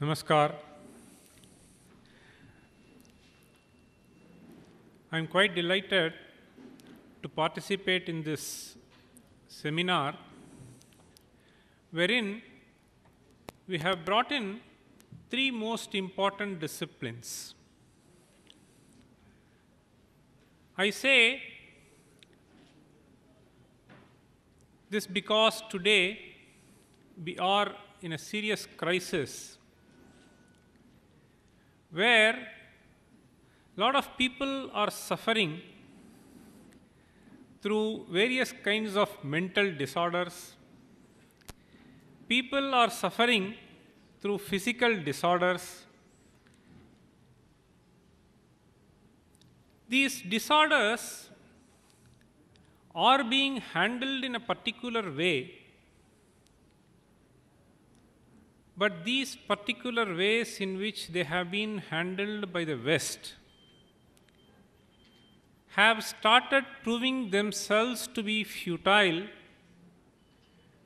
Namaskar. I am quite delighted to participate in this seminar wherein we have brought in three most important disciplines. I say this because today we are in a serious crisis where a lot of people are suffering through various kinds of mental disorders. People are suffering through physical disorders. These disorders are being handled in a particular way But these particular ways in which they have been handled by the West have started proving themselves to be futile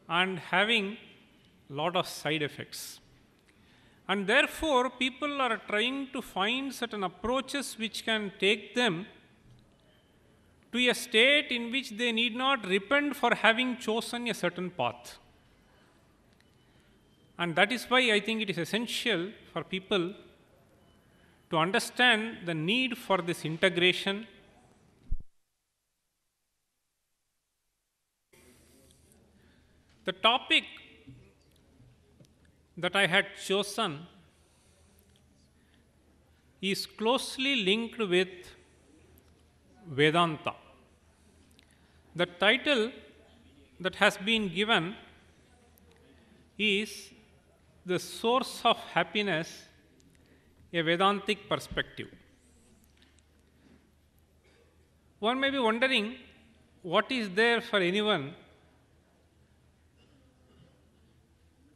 and having a lot of side effects. And therefore, people are trying to find certain approaches which can take them to a state in which they need not repent for having chosen a certain path. And that is why I think it is essential for people to understand the need for this integration The topic that I had chosen is closely linked with Vedanta. The title that has been given is the source of happiness a Vedantic perspective. One may be wondering what is there for anyone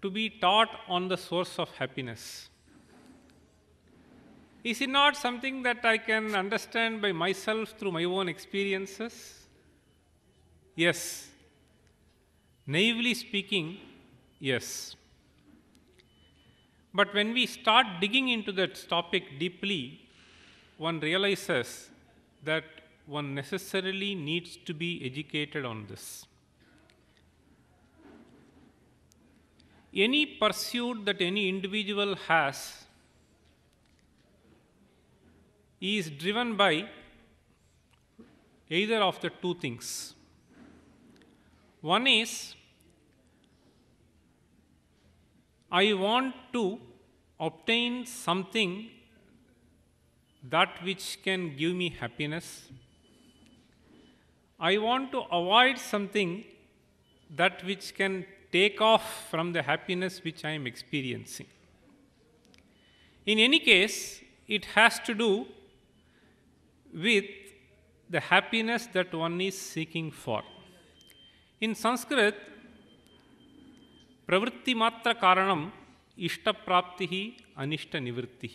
to be taught on the source of happiness? Is it not something that I can understand by myself through my own experiences? Yes. Naively speaking, yes. But when we start digging into that topic deeply, one realizes that one necessarily needs to be educated on this. Any pursuit that any individual has is driven by either of the two things. One is I want to obtain something that which can give me happiness. I want to avoid something that which can take off from the happiness which I am experiencing. In any case, it has to do with the happiness that one is seeking for. In Sanskrit, ಪ್ರವೃತ್ತಿ ಮಾತ್ರ ಕಾರಣಂ ಇಷ್ಟಪ್ರಾಪ್ತಿ ಅನಿಷ್ಟ ನಿವೃತ್ತಿ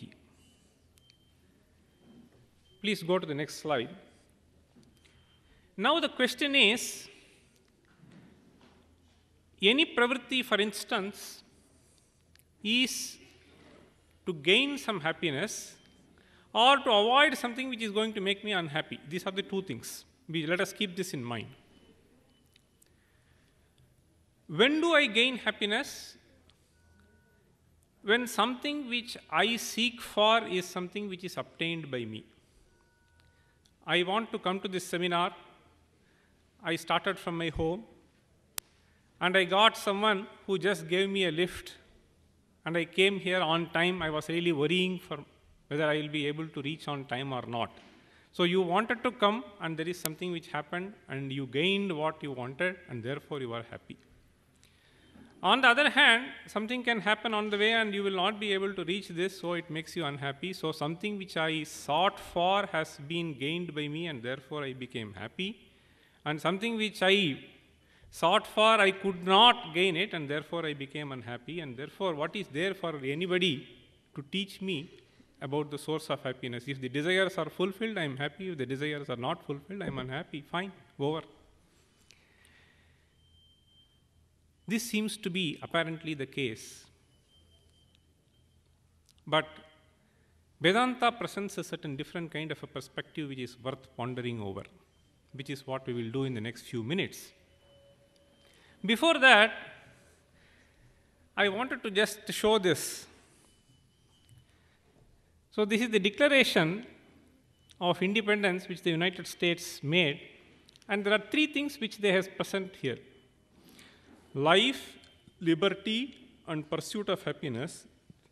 Please go to the next slide. Now, the question is any pravritti, for instance, is to gain some happiness or to avoid something which is going to make me unhappy. These are the two things. let us keep this in mind. When do I gain happiness? When something which I seek for is something which is obtained by me. I want to come to this seminar. I started from my home and I got someone who just gave me a lift and I came here on time. I was really worrying for whether I will be able to reach on time or not. So you wanted to come and there is something which happened and you gained what you wanted and therefore you are happy. On the other hand, something can happen on the way and you will not be able to reach this, so it makes you unhappy. So, something which I sought for has been gained by me, and therefore I became happy. And something which I sought for, I could not gain it, and therefore I became unhappy. And therefore, what is there for anybody to teach me about the source of happiness? If the desires are fulfilled, I am happy. If the desires are not fulfilled, I am unhappy. Fine, over. This seems to be apparently the case. But Vedanta presents a certain different kind of a perspective which is worth pondering over, which is what we will do in the next few minutes. Before that, I wanted to just show this. So, this is the declaration of independence which the United States made, and there are three things which they have present here life, liberty, and pursuit of happiness,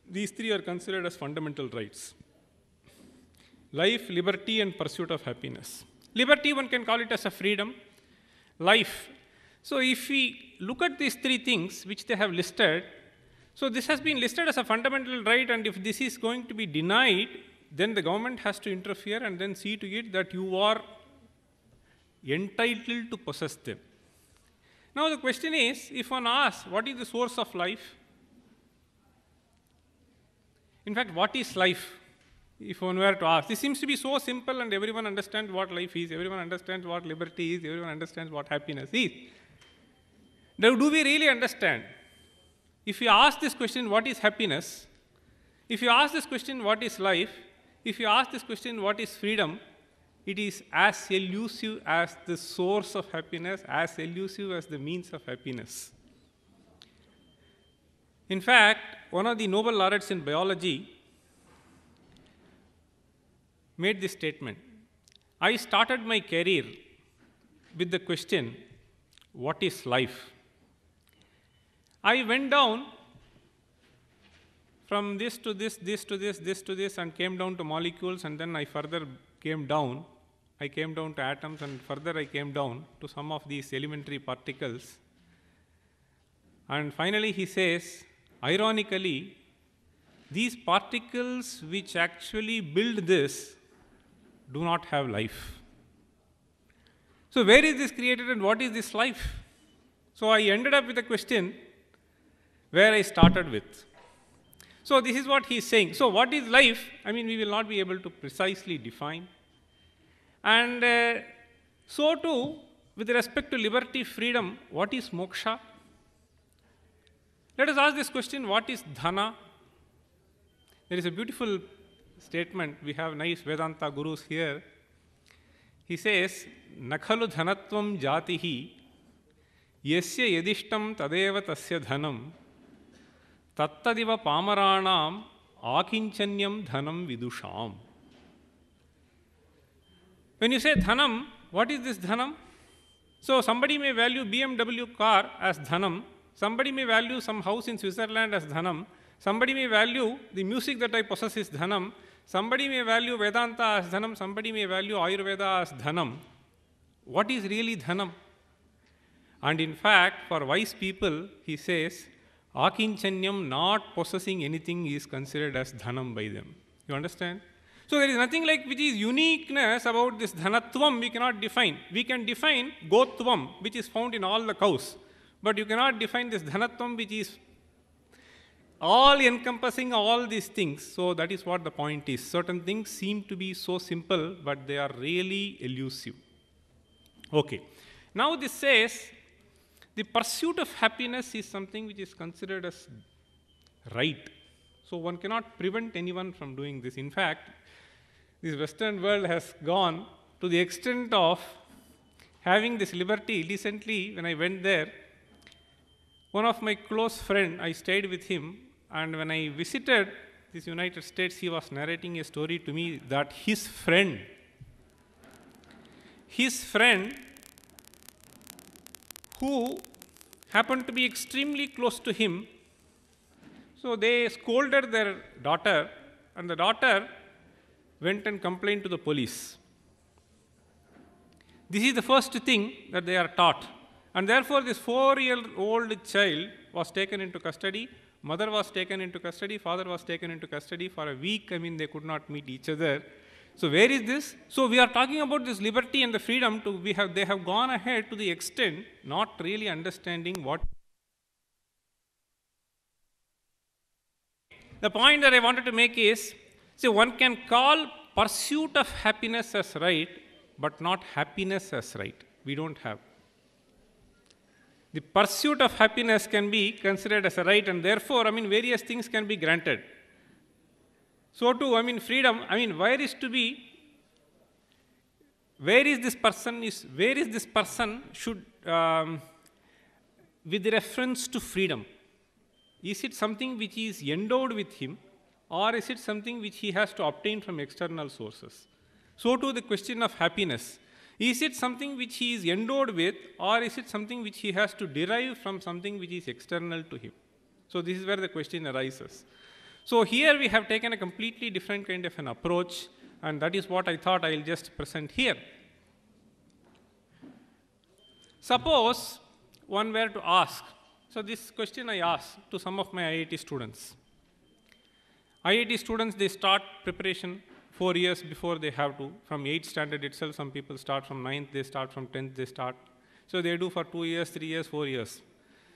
these three are considered as fundamental rights. Life, liberty, and pursuit of happiness. Liberty, one can call it as a freedom. Life. So if we look at these three things which they have listed, so this has been listed as a fundamental right, and if this is going to be denied, then the government has to interfere and then see to it that you are entitled to possess them. Now the question is, if one asks, what is the source of life? In fact, what is life? If one were to ask, this seems to be so simple and everyone understands what life is, everyone understands what liberty is, everyone understands what happiness is. Now, do we really understand? If you ask this question, what is happiness? If you ask this question, what is life? If you ask this question, what is freedom? it is as elusive as the source of happiness, as elusive as the means of happiness. In fact, one of the Nobel laureates in biology made this statement I started my career with the question, What is life? I went down from this to this, this to this, this to this, and came down to molecules, and then I further came down I came down to atoms and further I came down to some of these elementary particles. And finally he says, ironically, these particles which actually build this do not have life. So where is this created and what is this life? So I ended up with a question where I started with. So this is what he is saying. So what is life? I mean, we will not be able to precisely define. And uh, so too, with respect to liberty, freedom, what is moksha? Let us ask this question, what is dhana? There is a beautiful statement. We have nice Vedanta gurus here. He says, Nakhalu dhanatvam jatihi यस्य यदिष्टं तदेव तस्य धनं तत्तदिव पामराणाम् आकिञ्चन्यं dhanam vidusham. When you say dhanam, what is this dhanam? So somebody may value BMW car as dhanam, somebody may value some house in Switzerland as dhanam, somebody may value the music that I possess is dhanam, somebody may value Vedanta as dhanam, somebody may value Ayurveda as dhanam. What is really dhanam? And in fact, for wise people, he says, Akinchanyam not possessing anything is considered as dhanam by them. You understand? So there is nothing like which is uniqueness about this dhanatvam we cannot define. We can define gotvam, which is found in all the cows. But you cannot define this dhanatvam, which is all encompassing all these things. So that is what the point is. Certain things seem to be so simple, but they are really elusive. Okay. Now this says the pursuit of happiness is something which is considered as right. So one cannot prevent anyone from doing this. In fact, this Western world has gone to the extent of having this liberty. Recently, when I went there, one of my close friend, I stayed with him, and when I visited this United States, he was narrating a story to me that his friend, his friend, who happened to be extremely close to him, so they scolded their daughter, and the daughter went and complained to the police. This is the first thing that they are taught. And therefore, this four year old child was taken into custody. Mother was taken into custody, father was taken into custody for a week. I mean, they could not meet each other. So, where is this? So, we are talking about this liberty and the freedom to, we have, they have gone ahead to the extent not really understanding what. The point that I wanted to make is See, one can call pursuit of happiness as right, but not happiness as right. We don't have. The pursuit of happiness can be considered as a right, and therefore, I mean, various things can be granted. So, too, I mean, freedom, I mean, where is to be? Where is this person is? Where is this person should, um, with reference to freedom? Is it something which is endowed with him? or is it something which he has to obtain from external sources? So too the question of happiness. Is it something which he is endowed with or is it something which he has to derive from something which is external to him? So this is where the question arises. So here we have taken a completely different kind of an approach and that is what I thought I will just present here. Suppose one were to ask, so this question I asked to some of my IIT students. IIT students, they start preparation four years before they have to. From eighth standard itself, some people start from ninth, they start from 10th, they start. So they do for two years, three years, four years.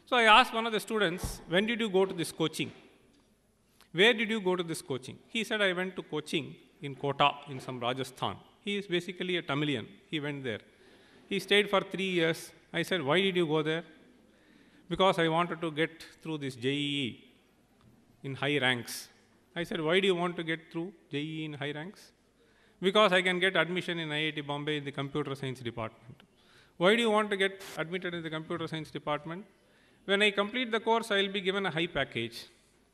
So I asked one of the students, when did you go to this coaching? Where did you go to this coaching? He said, I went to coaching in Kota in some Rajasthan. He is basically a Tamilian. He went there. He stayed for three years. I said, why did you go there? Because I wanted to get through this JEE in high ranks. I said, why do you want to get through JEE in high ranks? Because I can get admission in IIT Bombay in the computer science department. Why do you want to get admitted in the computer science department? When I complete the course, I will be given a high package.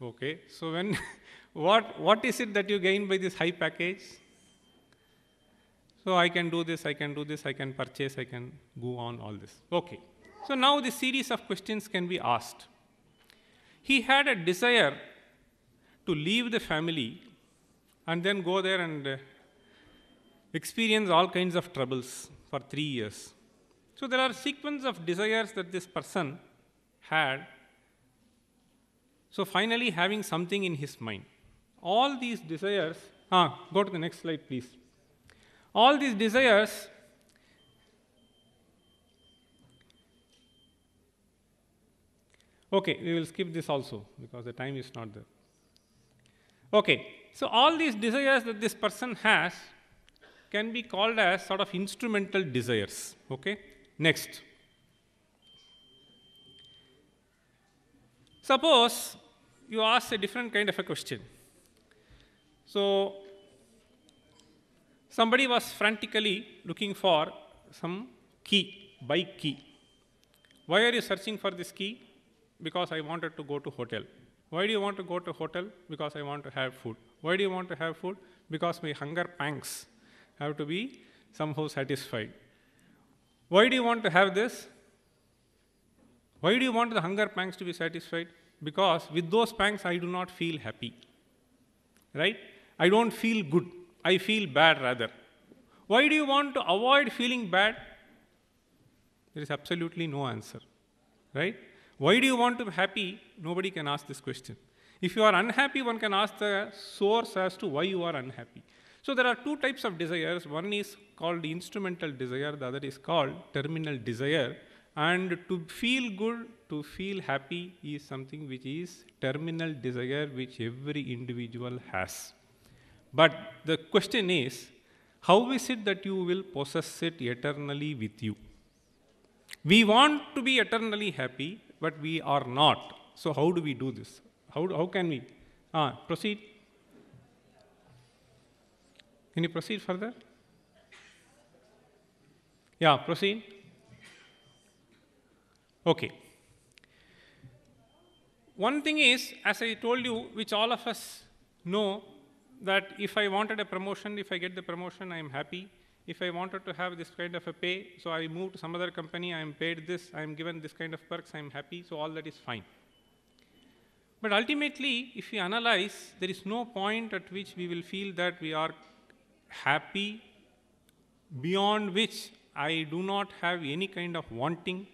Okay, so when, what, what is it that you gain by this high package? So I can do this, I can do this, I can purchase, I can go on all this. Okay. So now the series of questions can be asked. He had a desire to leave the family and then go there and uh, experience all kinds of troubles for three years. So there are sequence of desires that this person had. So finally having something in his mind. All these desires, ah, go to the next slide please. All these desires Okay, we will skip this also because the time is not there. Okay, so all these desires that this person has can be called as sort of instrumental desires. Okay, next. Suppose you ask a different kind of a question. So, somebody was frantically looking for some key, bike key. Why are you searching for this key? Because I wanted to go to hotel. Why do you want to go to hotel? Because I want to have food. Why do you want to have food? Because my hunger pangs have to be somehow satisfied. Why do you want to have this? Why do you want the hunger pangs to be satisfied? Because with those pangs, I do not feel happy. Right? I don't feel good. I feel bad rather. Why do you want to avoid feeling bad? There is absolutely no answer. Right? Why do you want to be happy? Nobody can ask this question. If you are unhappy, one can ask the source as to why you are unhappy. So there are two types of desires. One is called instrumental desire, the other is called terminal desire. And to feel good, to feel happy is something which is terminal desire which every individual has. But the question is, how is it that you will possess it eternally with you? We want to be eternally happy, but we are not. So how do we do this? How, how can we? Ah, proceed. Can you proceed further? Yeah, proceed. Okay. One thing is, as I told you, which all of us know, that if I wanted a promotion, if I get the promotion, I am happy if I wanted to have this kind of a pay, so I move to some other company, I am paid this, I am given this kind of perks, I am happy, so all that is fine. But ultimately, if we analyze, there is no point at which we will feel that we are happy, beyond which I do not have any kind of wanting,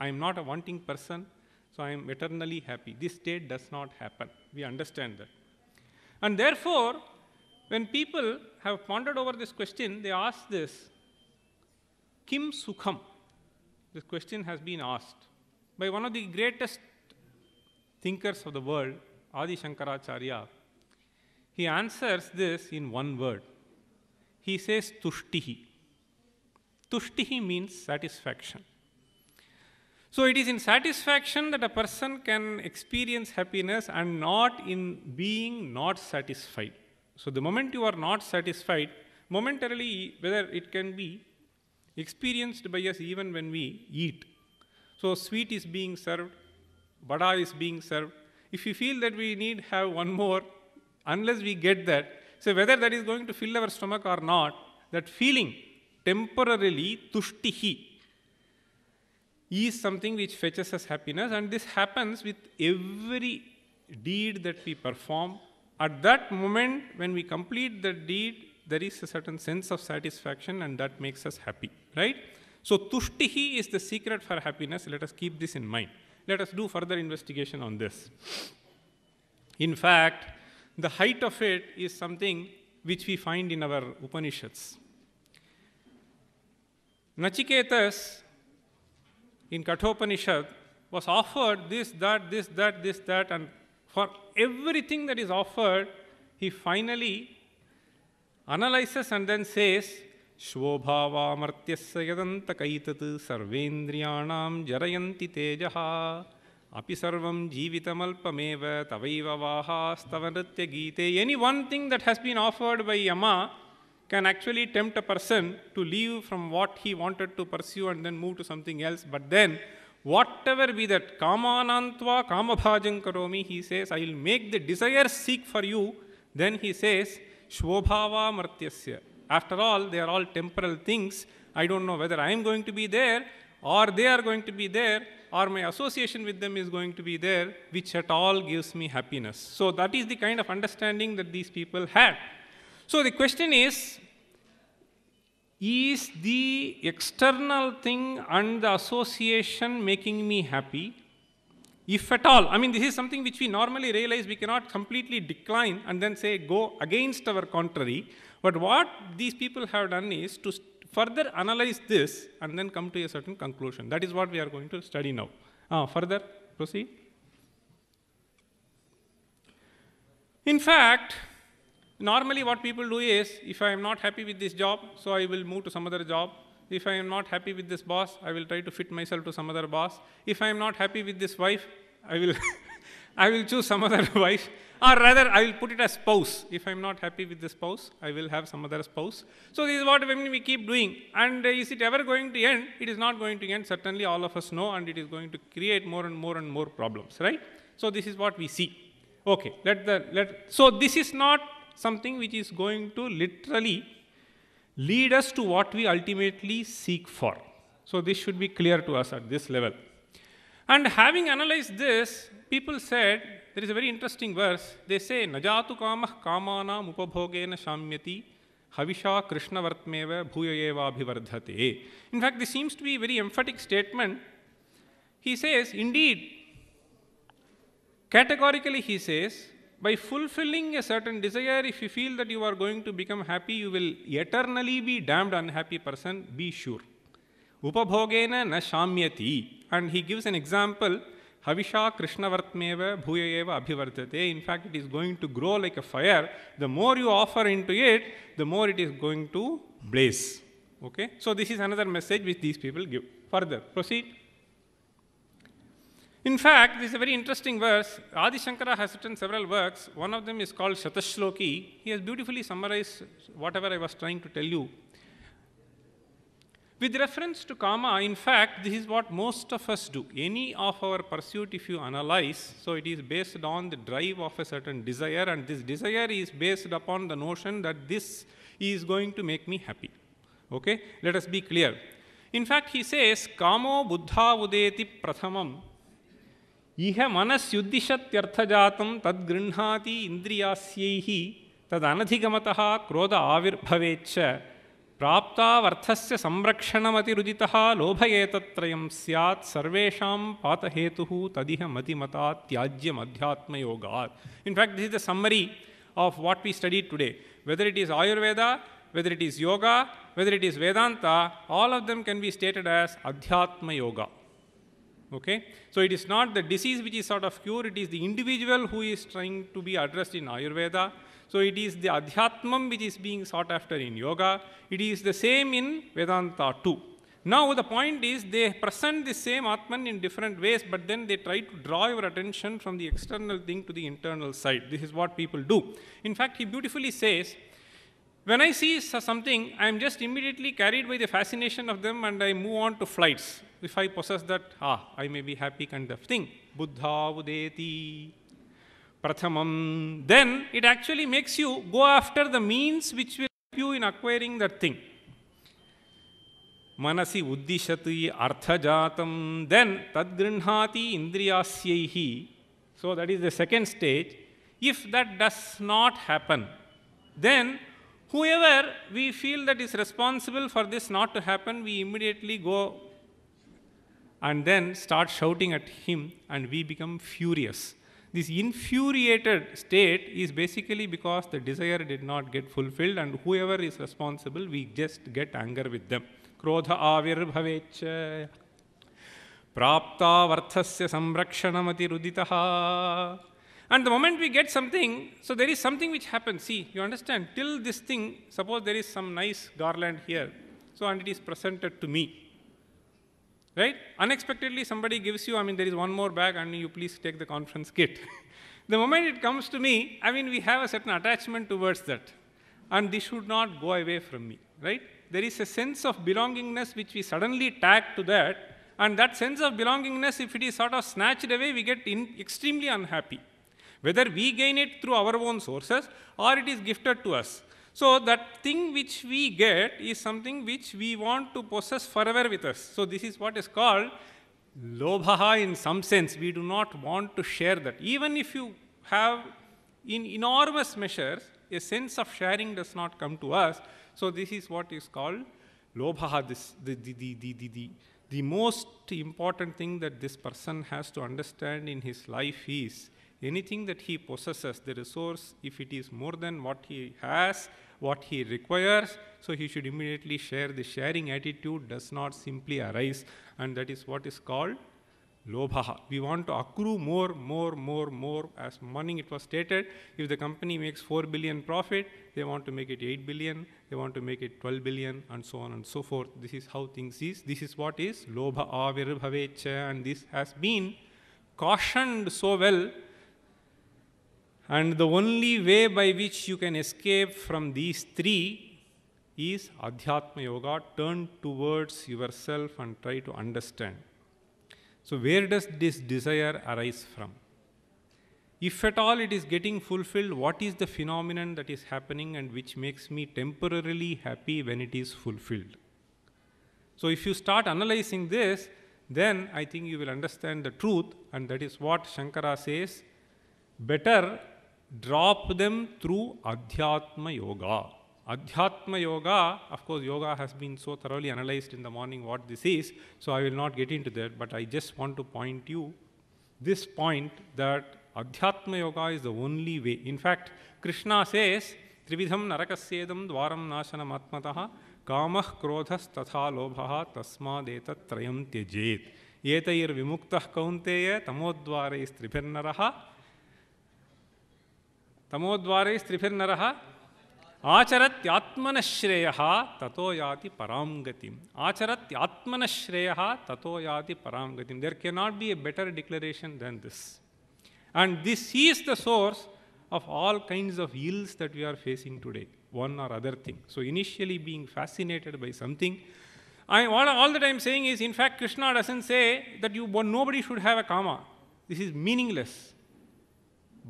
I am not a wanting person, so I am eternally happy. This state does not happen. We understand that. And therefore, when people have pondered over this question, they ask this Kim Sukham? This question has been asked by one of the greatest thinkers of the world, Adi Shankaracharya. He answers this in one word. He says tushtihi. Tushtihi means satisfaction. So it is in satisfaction that a person can experience happiness and not in being not satisfied. So the moment you are not satisfied, momentarily, whether it can be experienced by us even when we eat. So sweet is being served, vada is being served. If we feel that we need have one more, unless we get that, so whether that is going to fill our stomach or not, that feeling temporarily tushtihi is something which fetches us happiness and this happens with every deed that we perform at that moment, when we complete the deed, there is a certain sense of satisfaction and that makes us happy, right? So tushtihi is the secret for happiness. Let us keep this in mind. Let us do further investigation on this. In fact, the height of it is something which we find in our Upanishads. Nachiketas in Kathopanishad was offered this, that, this, that, this, that, and for everything that is offered, he finally analyzes and then says, Shvobhavamartyasya yadanta kaitat sarvendriyanam jarayanti tejaha api sarvam jivitamalpameva tavaiva vahastavanritya gite. Any one thing that has been offered by Yama can actually tempt a person to leave from what he wanted to pursue and then move to something else. But then whatever be that kamanantva kamabhajam karomi he says i will make the desire seek for you then he says shvobhava martyasya after all they are all temporal things i don't know whether i am going to be there or they are going to be there or my association with them is going to be there which at all gives me happiness so that is the kind of understanding that these people had so the question is is the external thing and the association making me happy? If at all, I mean, this is something which we normally realize we cannot completely decline and then say go against our contrary. But what these people have done is to further analyze this and then come to a certain conclusion. That is what we are going to study now. Uh, further, proceed. In fact, Normally what people do is, if I am not happy with this job, so I will move to some other job. If I am not happy with this boss, I will try to fit myself to some other boss. If I am not happy with this wife, I will, I will choose some other wife. Or rather, I will put it as spouse. If I am not happy with the spouse, I will have some other spouse. So this is what we keep doing. And is it ever going to end? It is not going to end. Certainly all of us know and it is going to create more and more and more problems, right? So this is what we see. Okay, let the, let, so this is not something which is going to literally lead us to what we ultimately seek for. So this should be clear to us at this level. And having analyzed this, people said, there is a very interesting verse. They say, Najatu kamah kamanam upabhogena shamyati havisha Krishna krishnavartmeva bhuyayeva abhivardhate. In fact, this seems to be a very emphatic statement. He says, indeed, categorically he says, by fulfilling a certain desire, if you feel that you are going to become happy, you will eternally be damned unhappy person, be sure. Upabhogena na shamyati. And he gives an example, Havisha Krishnavartmeva Bhuyayeva Abhivartate. In fact, it is going to grow like a fire. The more you offer into it, the more it is going to blaze. Okay? So this is another message which these people give. Further, proceed. In fact, this is a very interesting verse. Adi Shankara has written several works. One of them is called Shatashloki. He has beautifully summarized whatever I was trying to tell you. With reference to karma, in fact, this is what most of us do. Any of our pursuit, if you analyze, so it is based on the drive of a certain desire, and this desire is based upon the notion that this is going to make me happy. Okay? Let us be clear. In fact, he says, Kamo buddha udeti prathamam इह मनस्युद्दिशत्यर्थजातं तद्गृह्णाति इन्द्रियास्यैः तदनधिगमतः क्रोध आविर्भवेच्च प्राप्तावर्थस्य संरक्षणमतिरुदितः लोभयेतत्त्रयं स्यात् सर्वेषां पातहेतुः तदिह मतिमता त्याज्यमध्यात्मयोगात् in fact this is the summary of what we study today whether it is Ayurveda whether it is yoga, whether it is Vedanta, all of them can be stated as Adhyatma Yoga. Okay? So it is not the disease which is sort of cured, it is the individual who is trying to be addressed in Ayurveda. So it is the adhyatmam which is being sought after in yoga. It is the same in Vedanta too. Now the point is they present the same Atman in different ways, but then they try to draw your attention from the external thing to the internal side. This is what people do. In fact, he beautifully says, when I see something, I'm just immediately carried by the fascination of them and I move on to flights. If I possess that, ah, I may be happy kind of thing. Buddha udeti prathamam. Then it actually makes you go after the means which will help you in acquiring that thing. Manasi uddishati arthajatam. Then tadgrinhati indriyasyehi. So that is the second stage. If that does not happen, then Whoever we feel that is responsible for this not to happen, we immediately go and then start shouting at him and we become furious. This infuriated state is basically because the desire did not get fulfilled and whoever is responsible, we just get anger with them. Krodha avirbhavecha. प्राप्तावर्थस्य ha. And the moment we get something, so there is something which happens. See, you understand? Till this thing, suppose there is some nice garland here, so and it is presented to me. Right? Unexpectedly, somebody gives you, I mean, there is one more bag, and you please take the conference kit. the moment it comes to me, I mean, we have a certain attachment towards that. And this should not go away from me, right? There is a sense of belongingness which we suddenly tag to that. And that sense of belongingness, if it is sort of snatched away, we get in, extremely unhappy whether we gain it through our own sources or it is gifted to us. So that thing which we get is something which we want to possess forever with us. So this is what is called lobha in some sense. We do not want to share that. Even if you have in enormous measures, a sense of sharing does not come to us. So this is what is called lobha, this, the, the, the, the, the, the, the most important thing that this person has to understand in his life is anything that he possesses, the resource, if it is more than what he has, what he requires, so he should immediately share. The sharing attitude does not simply arise, and that is what is called lobha. We want to accrue more, more, more, more. As morning it was stated, if the company makes 4 billion profit, they want to make it 8 billion, they want to make it 12 billion, and so on and so forth. This is how things is. This is what is lobha avirbhavecha, and this has been cautioned so well and the only way by which you can escape from these three is Adhyatma Yoga. Turn towards yourself and try to understand. So, where does this desire arise from? If at all it is getting fulfilled, what is the phenomenon that is happening and which makes me temporarily happy when it is fulfilled? So, if you start analyzing this, then I think you will understand the truth, and that is what Shankara says better drop them through Adhyatma Yoga. Adhyatma Yoga, of course, yoga has been so thoroughly analyzed in the morning what this is, so I will not get into that, but I just want to point you this point that Adhyatma Yoga is the only way. In fact, Krishna says, Trividham Narakasyedam Dwaram Nashanam Atmataha कामः क्रोधस्तथा लोभः तस्मादेतत्त्रयं त्यजेत् एतैर्विमुक्तः कौन्तेय raha." तमोद्वार स्त्रिफिर्नर आचरत्यात्मनश्रेय ततो याति परांगति आचरत्यात्मनश्रेय ततो याति परांगति there can not be a better declaration than this and this is the source of all kinds of ills that we are facing today one or other thing so initially being fascinated by something I all all the time saying is in fact Krishna doesn't say that you nobody should have a karma this is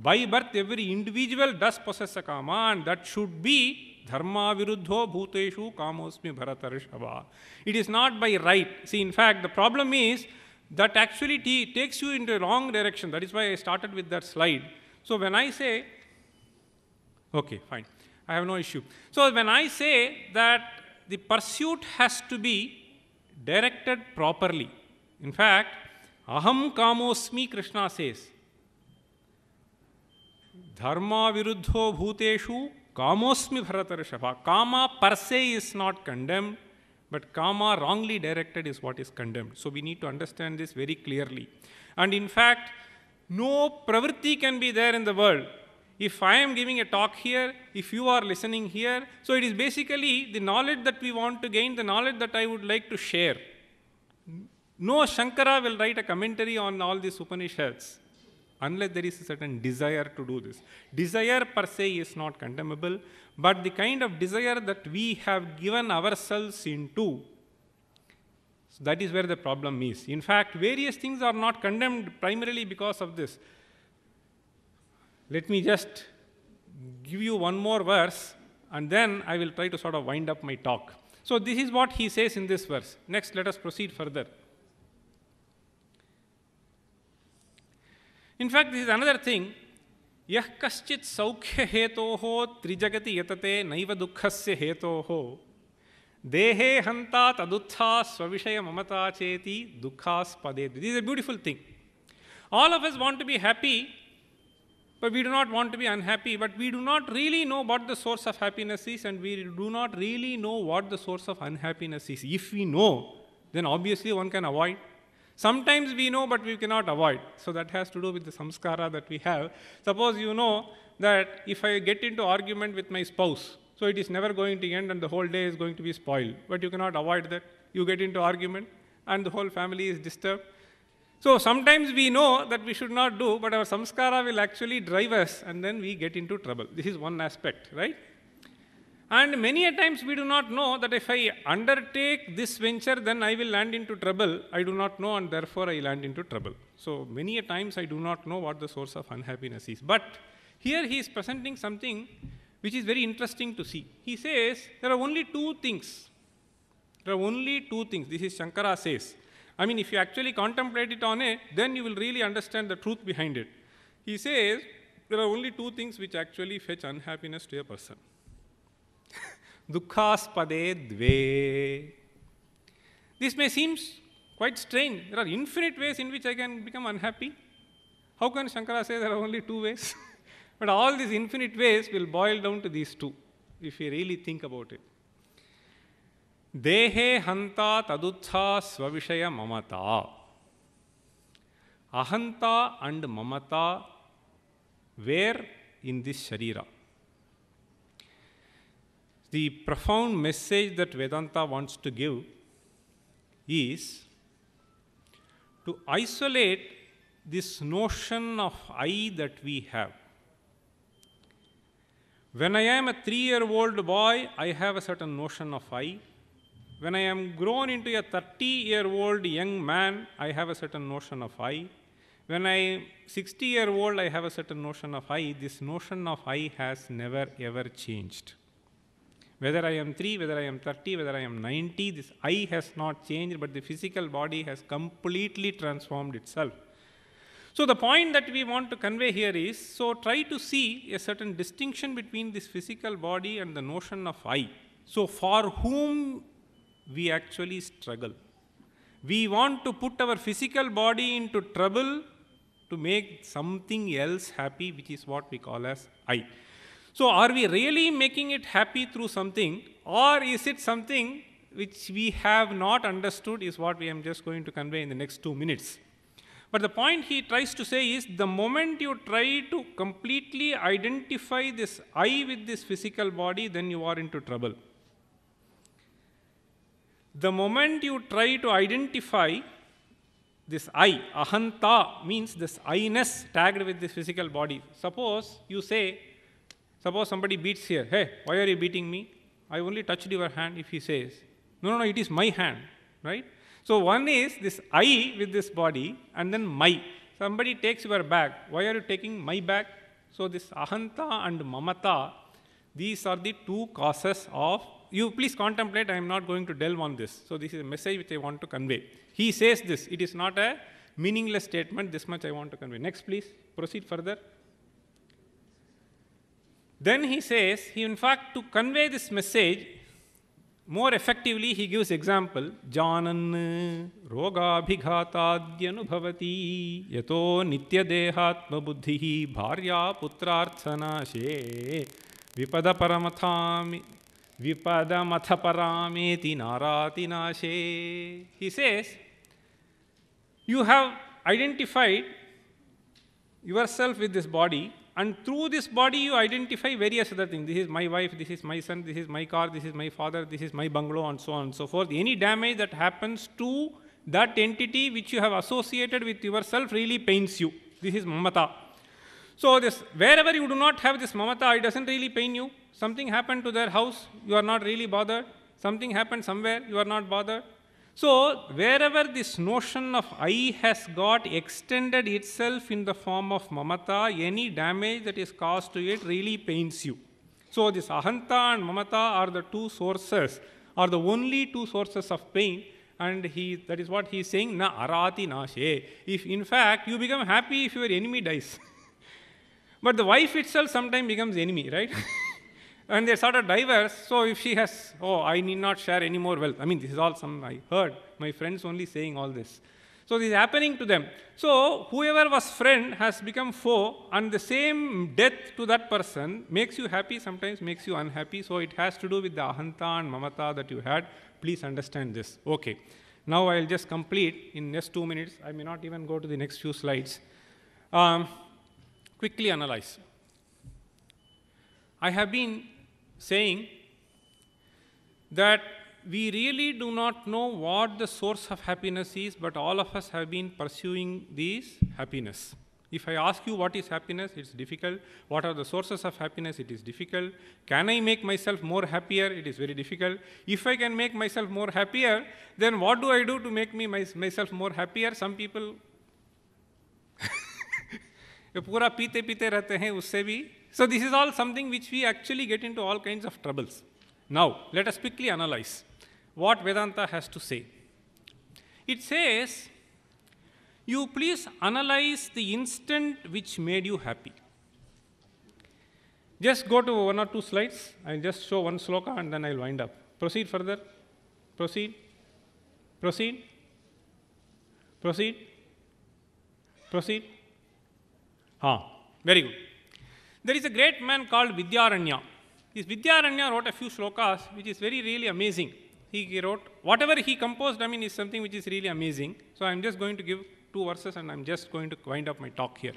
by birth every individual does possess a karma and that should be dharma dharmaviruddho bhuteshu kamosmi bharatarshava. It is not by right. See, in fact, the problem is that actually t- takes you into a wrong direction. That is why I started with that slide. So when I say, okay, fine, I have no issue. So when I say that the pursuit has to be directed properly, in fact, aham kamosmi, Krishna says, Dharma ಧರ್ಮಾವಿರುದ್ಧೋ ಭೂತೇಶು ಕಾಮೋಸ್ಮಿ ಭರತರ್ಷಭ per se is not condemned, But karma wrongly directed is what is condemned. So we need to understand this very clearly. And in fact, no pravritti can be there in the world. If I am giving a talk here, if you are listening here, so it is basically the knowledge that we want to gain, the knowledge that I would like to share. No Shankara will write a commentary on all these Upanishads unless there is a certain desire to do this. Desire per se is not condemnable, but the kind of desire that we have given ourselves into, so that is where the problem is. In fact, various things are not condemned primarily because of this. Let me just give you one more verse, and then I will try to sort of wind up my talk. So, this is what he says in this verse. Next, let us proceed further. In fact, this is another thing. यः कश्चित् सौख्यहेतोः त्रिजगति यतते नैव दुःखस्य हेतोः देहे हन्ता तदुत्था स्वविषय ममता चेति दुःखास्पदे this is a beautiful thing All of us want to be happy, but we do not want to be unhappy. But we do not really know what the source of happiness is, and we do not really know what the source of unhappiness is. If we know, then obviously one can avoid Sometimes we know, but we cannot avoid. So that has to do with the samskara that we have. Suppose you know that if I get into argument with my spouse, so it is never going to end and the whole day is going to be spoiled. But you cannot avoid that. You get into argument and the whole family is disturbed. So sometimes we know that we should not do, but our samskara will actually drive us and then we get into trouble. This is one aspect, right? And many a times we do not know that if I undertake this venture, then I will land into trouble. I do not know, and therefore I land into trouble. So many a times I do not know what the source of unhappiness is. But here he is presenting something which is very interesting to see. He says there are only two things. There are only two things. This is Shankara says. I mean, if you actually contemplate it on a, then you will really understand the truth behind it. He says there are only two things which actually fetch unhappiness to a person. Dukhaspade Dve. This may seem quite strange. There are infinite ways in which I can become unhappy. How can Shankara say there are only two ways? but all these infinite ways will boil down to these two, if we really think about it. देहे हंता तदुत्था स्वविषय ममता ahanta and mamata were in this sharira the profound message that Vedanta wants to give is to isolate this notion of I that we have. When I am a three year old boy, I have a certain notion of I. When I am grown into a 30 year old young man, I have a certain notion of I. When I am 60 year old, I have a certain notion of I. This notion of I has never ever changed whether I am 3, whether I am 30, whether I am 90, this I has not changed, but the physical body has completely transformed itself. So, the point that we want to convey here is so try to see a certain distinction between this physical body and the notion of I. So, for whom we actually struggle. We want to put our physical body into trouble to make something else happy, which is what we call as I. So, are we really making it happy through something, or is it something which we have not understood, is what we am just going to convey in the next two minutes. But the point he tries to say is the moment you try to completely identify this I with this physical body, then you are into trouble. The moment you try to identify this I, ahanta means this I ness tagged with this physical body. Suppose you say, Suppose somebody beats here, hey, why are you beating me? I only touched your hand if he says, no, no, no, it is my hand, right? So one is this I with this body and then my. Somebody takes your bag, why are you taking my bag? So this ahanta and mamata, these are the two causes of, you please contemplate, I am not going to delve on this. So this is a message which I want to convey. He says this, it is not a meaningless statement, this much I want to convey. Next please, proceed further. Then he says, he in fact, to convey this message more effectively, he gives example, Janan rogabhigatadyanubhavati yato nityadehatma buddhihi bharya putrarthanashe vipada paramatami vipadamathparameti naratinashe. He says, you have identified yourself with this body and through this body, you identify various other things. This is my wife, this is my son, this is my car, this is my father, this is my bungalow, and so on and so forth. Any damage that happens to that entity which you have associated with yourself really pains you. This is mamata. So this, wherever you do not have this mamata, it doesn't really pain you. Something happened to their house, you are not really bothered. Something happened somewhere, you are not bothered. So, wherever this notion of I has got extended itself in the form of mamata, any damage that is caused to it really pains you. So, this ahanta and mamata are the two sources, are the only two sources of pain. And he, that is what he is saying, na arati nashe. If in fact you become happy if your enemy dies. but the wife itself sometimes becomes enemy, right? and they started diverse. So if she has, oh, I need not share any more wealth. I mean, this is all some I heard my friends only saying all this. So this is happening to them. So whoever was friend has become foe, and the same death to that person makes you happy, sometimes makes you unhappy. So it has to do with the ahanta and mamata that you had. Please understand this. Okay. Now I'll just complete in next two minutes. I may not even go to the next few slides. Um, quickly analyze. I have been saying that we really do not know what the source of happiness is, but all of us have been pursuing this happiness. If I ask you what is happiness, it's difficult. What are the sources of happiness? It is difficult. Can I make myself more happier? It is very difficult. If I can make myself more happier, then what do I do to make me my, myself more happier? Some people पूरा पीते पीते रहते हैं उससे भी so this is all something which we actually get into all kinds of troubles. Now, let us quickly analyze what Vedanta has to say. It says, you please analyze the instant which made you happy. Just go to one or two slides. I'll just show one sloka and then I'll wind up. Proceed further. Proceed. Proceed. Proceed. Proceed. Ah, very good. There is a great man called Vidyaranya. This Vidyaranya wrote a few shlokas which is very really amazing. He, wrote, whatever he composed, I mean, is something which is really amazing. So I'm just going to give two verses and I'm just going to wind up my talk here.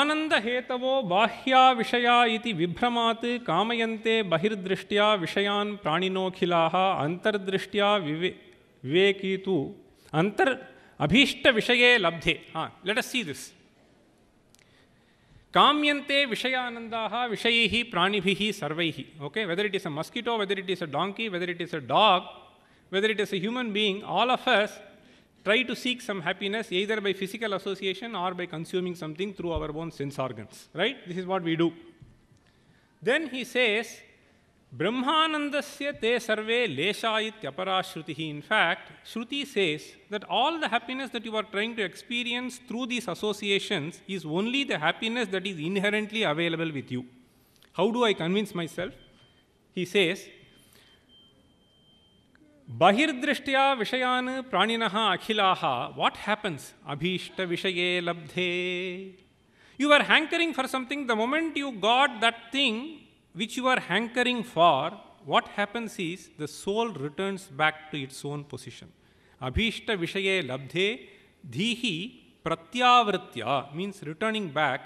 आनन्दहेतवो बाह्या विषया इति विभ्रमात् कामयन्ते बहिर्दृष्ट्या विषयान् प्राणिनोऽखिलाः अन्तर्दृष्ट्या विवे विवेकी तु अन्तर् अभीष्टविषये लब्धे हा let us see this. ಕಾಮ್ಯಂತೆ ವಿಷಯಾನಂದ ವಿಷಯೈ ಪ್ರಾಣಿಭಿ ಸರ್ವೈ okay whether it is a mosquito whether it is a donkey whether it is a dog whether it is a human being all of us try to seek some happiness either by physical association or by consuming something through our own sense organs, right? This is what we do. Then he says, Brahmanandasya te sarve lesha ityaparashruti. In fact, Shruti says that all the happiness that you are trying to experience through these associations is only the happiness that is inherently available with you. How do I convince myself? He says, बहिर्दृष्ट्या विषयान् akhilaha." What happens? Abhishta अभीष्टविषये labde. You were hankering for something. The moment you got that thing which you are hankering for, what happens is the soul returns back to its own position. Abhishta Vishaye Labdhe Dhihi Pratyavritya means returning back.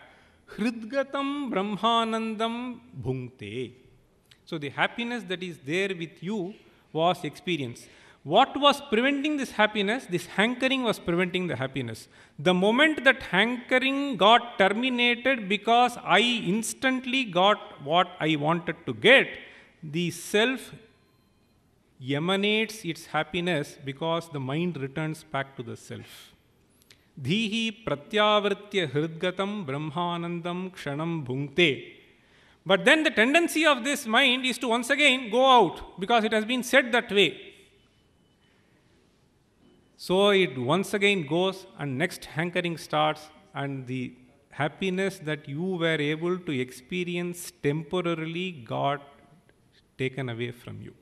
Hridgatam Brahmanandam Bhungte. So the happiness that is there with you was experienced what was preventing this happiness? This hankering was preventing the happiness. The moment that hankering got terminated because I instantly got what I wanted to get, the self emanates its happiness because the mind returns back to the self. धीहि प्रत्यावृत्य हृद्गतम Brahmanandam क्षणम भुंगते But then the tendency of this mind is to once again go out because it has been set that way. So it once again goes, and next hankering starts, and the happiness that you were able to experience temporarily got taken away from you.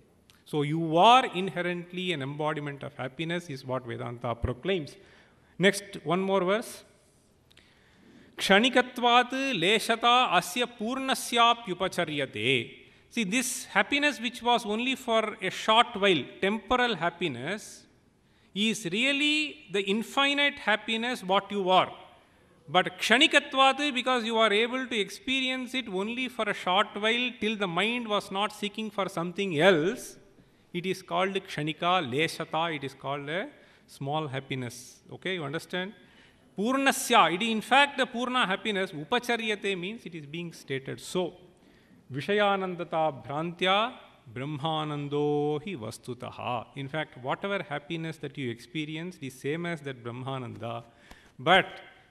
So you are inherently an embodiment of happiness, is what Vedanta proclaims. Next, one more verse. क्षणिकत्वात् लेशता अस्य पूर्णस्याप्युपचर्यते See, this happiness which was only for a short while, temporal happiness, is really the infinite happiness what you are. But kshanikatvat, because you are able to experience it only for a short while till the mind was not seeking for something else, it is called kshanika leshata, it is called a small happiness. Okay, you understand? Purnasya, it is in fact the Purna happiness, upacharyate means it is being stated. So, vishaya anandatā Bhrantya Brahmanando hi vastutaha. In fact, whatever happiness that you experience is same as that Brahmananda. But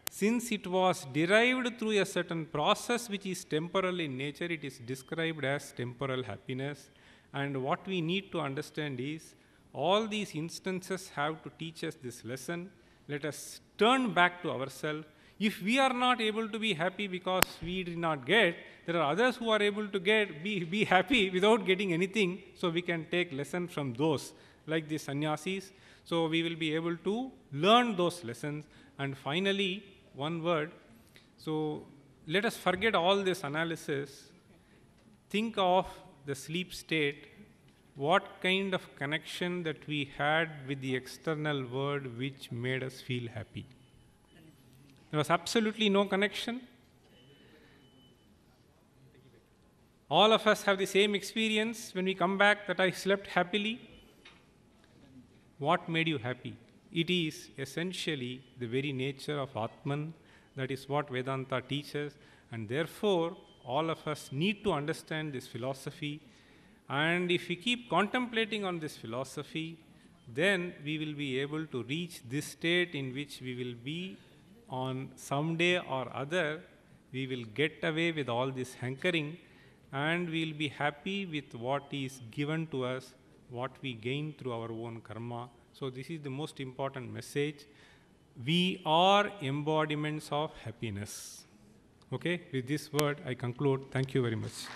since it was derived through a certain process which is temporal in nature, it is described as temporal happiness. And what we need to understand is all these instances have to teach us this lesson. Let us turn back to ourselves if we are not able to be happy because we did not get, there are others who are able to get be, be happy without getting anything, so we can take lesson from those, like the sannyasis. So we will be able to learn those lessons. And finally, one word. So let us forget all this analysis. Think of the sleep state what kind of connection that we had with the external world which made us feel happy. There was absolutely no connection. All of us have the same experience when we come back that I slept happily. What made you happy? It is essentially the very nature of Atman, that is what Vedanta teaches, and therefore all of us need to understand this philosophy. And if we keep contemplating on this philosophy, then we will be able to reach this state in which we will be on some day or other, we will get away with all this hankering and we will be happy with what is given to us, what we gain through our own karma. So, this is the most important message. We are embodiments of happiness. Okay, with this word, I conclude. Thank you very much.